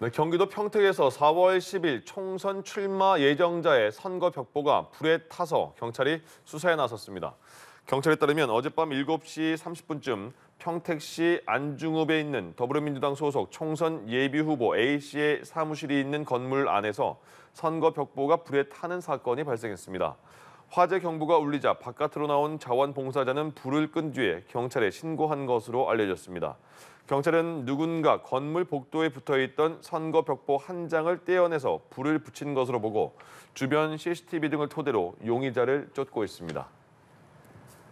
네, 경기도 평택에서 4월 10일 총선 출마 예정자의 선거 벽보가 불에 타서 경찰이 수사에 나섰습니다. 경찰에 따르면 어젯밤 7시 30분쯤 평택시 안중읍에 있는 더불어민주당 소속 총선 예비후보 A씨의 사무실이 있는 건물 안에서 선거 벽보가 불에 타는 사건이 발생했습니다. 화재 경보가 울리자 바깥으로 나온 자원봉사자는 불을 끈 뒤에 경찰에 신고한 것으로 알려졌습니다. 경찰은 누군가 건물 복도에 붙어있던 선거 벽보 한 장을 떼어내서 불을 붙인 것으로 보고 주변 CCTV 등을 토대로 용의자를 쫓고 있습니다.